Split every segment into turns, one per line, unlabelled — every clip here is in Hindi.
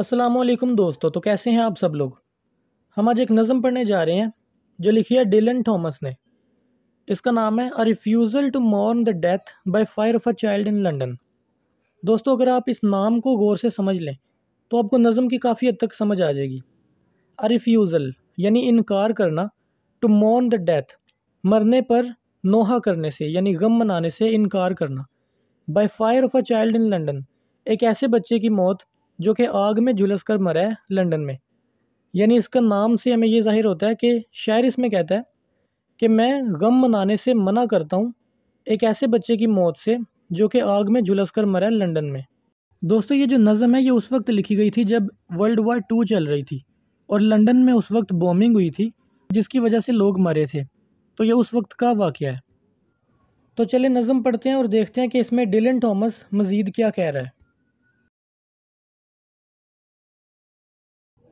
असलम दोस्तों तो कैसे हैं आप सब लोग हम आज एक नज़म पढ़ने जा रहे हैं जो लिखी है डिलन थॉमस ने इसका नाम है a refusal to mourn the death by fire of a child in London दोस्तों अगर आप इस नाम को गौर से समझ लें तो आपको नज़म की काफ़ी हद तक समझ आ जाएगी अ रिफ्यूज़ल यानी इनकार करना टू मॉर्न द डेथ मरने पर नोहा करने से यानी गम मनाने से इनकार करना by fire of a child in London एक ऐसे बच्चे की मौत जो कि आग में झुलस कर मरा है लंदन में यानी इसका नाम से हमें यह जाहिर होता है कि शायर इसमें कहता है कि मैं गम मनाने से मना करता हूँ एक ऐसे बच्चे की मौत से जो कि आग में झुलस कर मरा है लंदन में दोस्तों ये जो नज़म है ये उस वक्त लिखी गई थी जब वर्ल्ड वार टू चल रही थी और लंदन में उस वक्त बॉम्बिंग हुई थी जिसकी वजह से लोग मरे थे तो ये उस वक्त का वाक़ है तो चले नज़म पढ़ते हैं और देखते हैं कि इसमें डिलन थॉमस मज़ीद क्या कह रहा है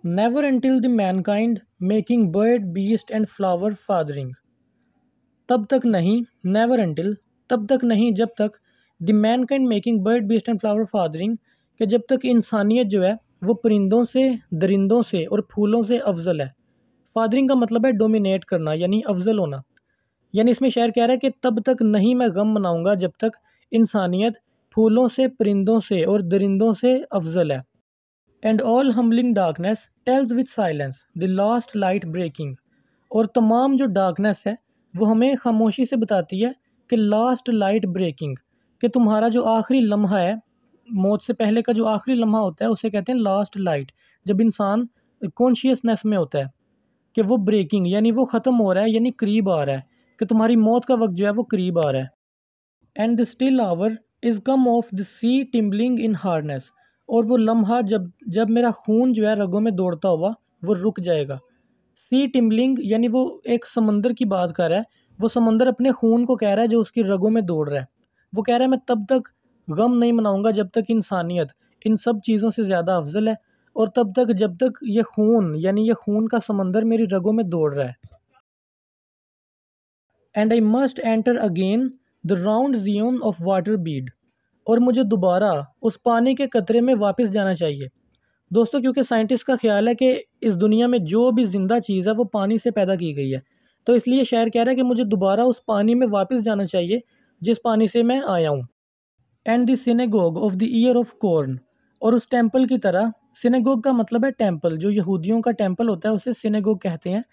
until the mankind making bird beast and flower fathering तब तक नहीं नेवर एंटिल तब तक नहीं जब तक the mankind making bird beast and flower fathering कि जब तक इंसानियत जो है वो परिंदों से दरिंदों से और फूलों से अफजल है फादरिंग का मतलब है डोमिनेट करना यानी अफजल होना यानी इसमें शायर कह रहा है कि तब तक नहीं मैं गम मनाऊंगा जब तक इंसानियत फूलों से परिंदों से और दरिंदों से अफजल है and all humbling darkness tells with silence the last light breaking और तमाम जो डार्कनेस है वो हमें खामोशी से बताती है कि लास्ट लाइट ब्रेकिंग कि तुम्हारा जो आखिरी लम्हा है मौत से पहले का जो आखिरी लम्हा होता है उसे कहते हैं लास्ट लाइट जब इंसान कॉन्शियसनेस में होता है कि वो ब्रेकिंग यानी वो ख़त्म हो रहा है यानी करीब आ रहा है कि तुम्हारी मौत का वक्त जो है वो करीब आ रहा है and the still hour is come of the sea tumbling in hardness और वो लम्हा जब जब मेरा खून जो है रगों में दौड़ता हुआ वो रुक जाएगा सी टिम्बलिंग यानी वो एक समंदर की बात कर रहा है वो समंदर अपने खून को कह रहा है जो उसकी रगों में दौड़ रहा है वो कह रहा है मैं तब तक गम नहीं मनाऊंगा जब तक इंसानियत इन सब चीज़ों से ज़्यादा अफजल है और तब तक जब तक ये खून यानी ये खून का समंदर मेरी रगों में दौड़ रहा है and I must enter again the round region of water bead और मुझे दोबारा उस पानी के कतरे में वापस जाना चाहिए दोस्तों क्योंकि साइंटिस्ट का ख्याल है कि इस दुनिया में जो भी ज़िंदा चीज़ है वो पानी से पैदा की गई है तो इसलिए शायर कह रहा है कि मुझे दोबारा उस पानी में वापस जाना चाहिए जिस पानी से मैं आया हूँ and the synagogue of the ear of corn और उस टेम्पल की तरह सिनेगोग का मतलब है टेम्पल जो यहूदियों का टेम्पल होता है उसे सिनेगोग कहते हैं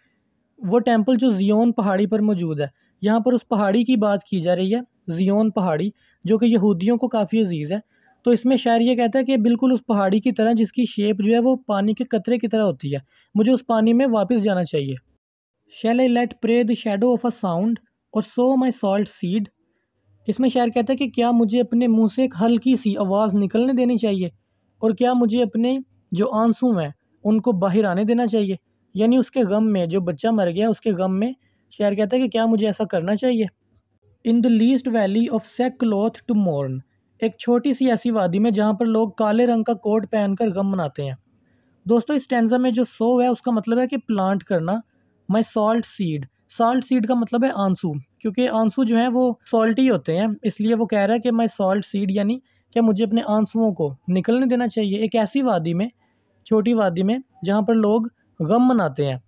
वो टेम्पल जो जियोन पहाड़ी पर मौजूद है यहाँ पर उस पहाड़ी की बात की जा रही है जियोन पहाड़ी जो कि यहूदियों को काफ़ी अजीज़ है तो इसमें शायर ये कहता है कि बिल्कुल उस पहाड़ी की तरह जिसकी शेप जो है वो पानी के कतरे की तरह होती है मुझे उस पानी में वापस जाना चाहिए shall I let pray the shadow of a sound और सो माई सॉल्ट सीड इसमें शायर कहता है कि क्या मुझे अपने मुंह से एक हल्की सी आवाज़ निकलने देनी चाहिए और क्या मुझे अपने जो आंसू हैं उनको बाहर आने देना चाहिए यानी उसके गम में जो बच्चा मर गया उसके गम में शायर कहता है कि क्या मुझे ऐसा करना चाहिए in the least valley of sackcloth to mourn एक छोटी सी ऐसी वादी में जहाँ पर लोग काले रंग का कोट पहनकर गम मनाते हैं दोस्तों इस टेंजा में जो सो है उसका मतलब है कि प्लांट करना my salt seed salt seed का मतलब है आंसू क्योंकि आंसू जो है वो सॉल्टी होते हैं इसलिए वो कह रहा है कि माई सॉल्ट सीड यानी क्या मुझे अपने आंसुओं को निकलने देना चाहिए एक ऐसी वादी में छोटी वादी में जहाँ पर लोग गम मनाते हैं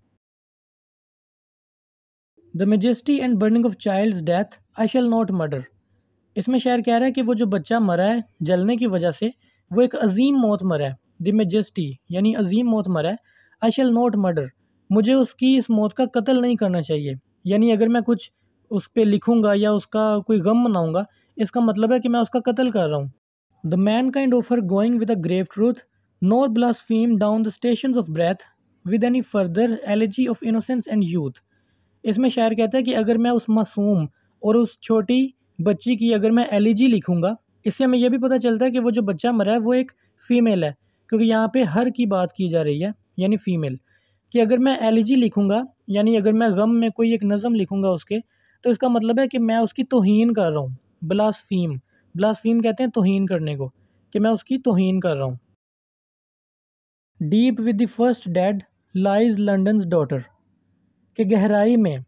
the majesty and burning of child's death I shall not murder इसमें शायर कह रहा है कि वो जो बच्चा मरा है जलने की वजह से वो एक अजीम मौत मरा है द मेजेस्टी यानी अजीम मौत मरा है आई शेल नॉट मर्डर मुझे उसकी इस मौत का कत्ल नहीं करना चाहिए यानी अगर मैं कुछ उस पर लिखूँगा या उसका कोई गम मनाऊँगा इसका मतलब है कि मैं उसका कत्ल कर रहा हूँ the mankind of her going with a grave truth nor blaspheme down the station of breath with any further elegy of innocence and youth इसमें शायर कहता है कि अगर मैं उस मासूम और उस छोटी बच्ची की अगर मैं एलिजी e लिखूँगा इससे हमें यह भी पता चलता है कि वो जो बच्चा मरा है वो एक फ़ीमेल है क्योंकि यहाँ पे हर की बात की जा रही है यानी फ़ीमेल कि अगर मैं एलिजी e लिखूँगा यानी अगर मैं गम में कोई एक नज़म लिखूँगा उसके तो इसका मतलब है कि मैं उसकी तोहन कर रहा हूँ ब्लासफीम ब्लासफीम कहते हैं तोहन करने को कि मैं उसकी तोहन कर रहा हूँ deep with the first dead lies London's daughter के गहराई में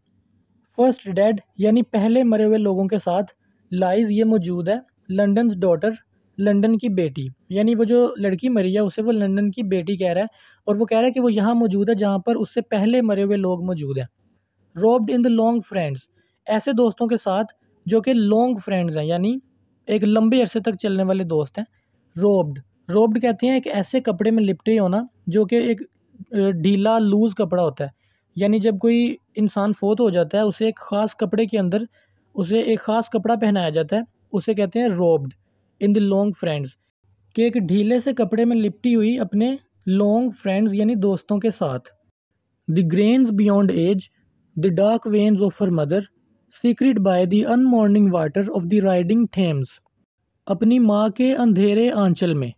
फर्स्ट डेड यानी पहले मरे हुए लोगों के साथ लाइज ये मौजूद है लंडन डॉटर लंडन की बेटी यानी वो जो लड़की मरी है उसे वो लंडन की बेटी कह रहा है और वो कह रहा है कि वो यहाँ मौजूद है जहाँ पर उससे पहले मरे हुए लोग मौजूद हैं robed in the long friends ऐसे दोस्तों के साथ जो कि लॉन्ग फ्रेंड्स हैं यानी एक लंबे अरसे तक चलने वाले दोस्त हैं रोब्ड रोब्ड कहते हैं एक ऐसे कपड़े में लिपटे होना जो कि एक ढीला लूज़ कपड़ा होता है यानी जब कोई इंसान फोत हो जाता है उसे एक ख़ास कपड़े के अंदर उसे एक ख़ास कपड़ा पहनाया जाता है उसे कहते हैं robed in the long friends कि एक ढीले से कपड़े में लिपटी हुई अपने लॉन्ग फ्रेंड्स यानी दोस्तों के साथ the grains beyond age the dark veins of her mother secret by the unmourning water of the riding Thames अपनी माँ के अंधेरे आंचल में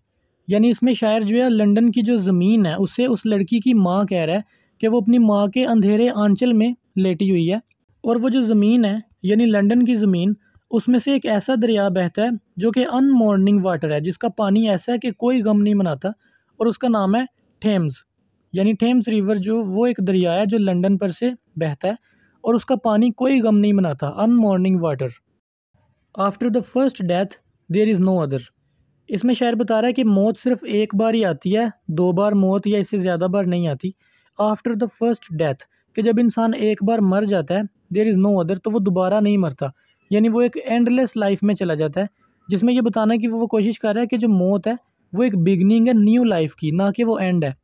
यानी इसमें शायर जो है लंदन की जो ज़मीन है उसे उस लड़की की माँ कह रहा है कि वो अपनी माँ के अंधेरे आंचल में लेटी हुई है और वो जो ज़मीन है यानी लंदन की ज़मीन उसमें से एक ऐसा दरिया बहता है जो कि अन मॉर्निंग वाटर है जिसका पानी ऐसा है कि कोई गम नहीं मनाता और उसका नाम है थेम्स यानी थेम्स रिवर जो वो एक दरिया है जो लंदन पर से बहता है और उसका पानी कोई गम नहीं मनाता unmourning water after the first death there is no other इसमें शायर बता रहा है कि मौत सिर्फ एक बार ही आती है दो बार मौत या इससे ज़्यादा बार नहीं आती आफ्टर द फर्स्ट डेथ कि जब इंसान एक बार मर जाता है देर इज़ नो अदर तो वो दोबारा नहीं मरता यानी वो एक एंडलेस लाइफ में चला जाता है जिसमें ये बताना है कि वो कोशिश कर रहा है कि जो मौत है वो एक बिगनिंग है न्यू लाइफ की ना कि वो एंड है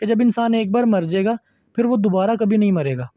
कि जब इंसान एक बार मर जाएगा फिर वो दोबारा कभी नहीं मरेगा